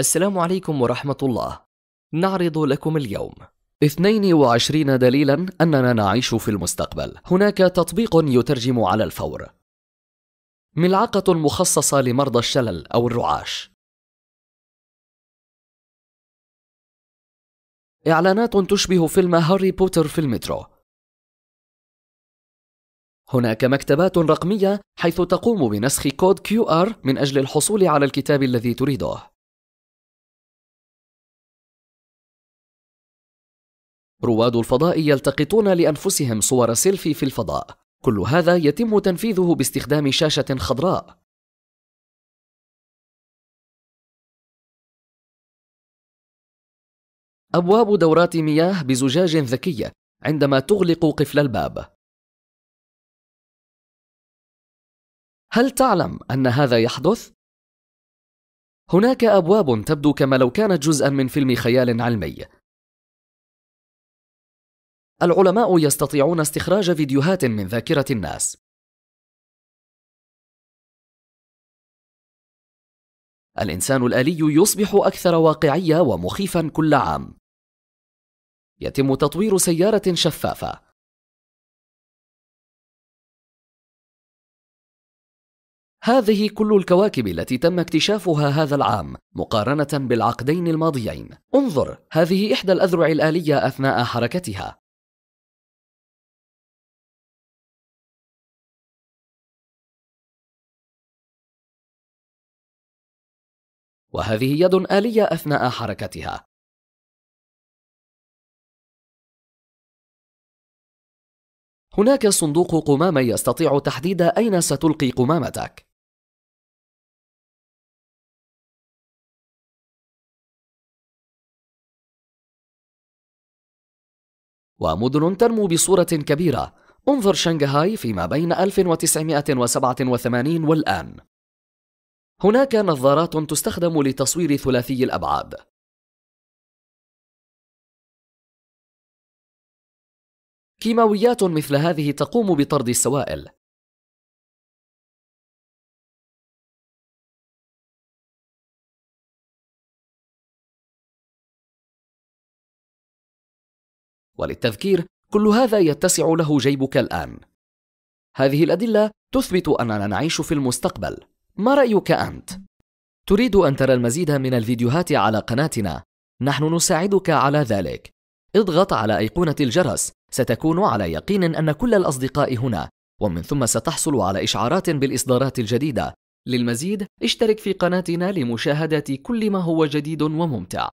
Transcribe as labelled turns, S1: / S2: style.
S1: السلام عليكم ورحمة الله. نعرض لكم اليوم 22 دليلا أننا نعيش في المستقبل. هناك تطبيق يترجم على الفور. ملعقة
S2: مخصصة لمرضى الشلل أو الرعاش. إعلانات تشبه فيلم هاري بوتر في المترو.
S1: هناك مكتبات رقمية حيث تقوم بنسخ كود
S2: QR من أجل الحصول على الكتاب الذي تريده. رواد الفضاء يلتقطون لأنفسهم صور سيلفي في الفضاء كل هذا يتم تنفيذه باستخدام شاشة خضراء أبواب دورات مياه بزجاج ذكية عندما تغلق قفل الباب. هل تعلم أن هذا يحدث؟ هناك أبواب تبدو كما لو كانت جزءا من فيلم خيال علمي، العلماء يستطيعون استخراج فيديوهات من ذاكرة الناس. الإنسان الآلي يصبح أكثر واقعية ومخيفا كل عام. يتم تطوير سيارة شفافة. هذه كل الكواكب التي تم اكتشافها هذا العام مقارنة بالعقدين الماضيين. انظر، هذه إحدى الأذرع الآلية أثناء حركتها. وهذه يد آلية أثناء حركتها هناك صندوق قمامة يستطيع تحديد أين ستلقي قمامتك ومدن تنمو بصورة كبيرة
S1: انظر شنغهاي فيما بين 1987 والآن
S2: هناك نظارات تستخدم لتصوير ثلاثي الأبعاد كيماويات مثل هذه تقوم بطرد السوائل وللتذكير كل هذا يتسع له
S1: جيبك الآن هذه الأدلة تثبت أننا نعيش في المستقبل ما رأيك أنت؟ تريد أن ترى المزيد من الفيديوهات على قناتنا نحن نساعدك على ذلك اضغط على أيقونة الجرس ستكون على يقين أن كل الأصدقاء هنا ومن ثم ستحصل على إشعارات بالإصدارات الجديدة للمزيد اشترك في قناتنا لمشاهدة كل ما هو جديد وممتع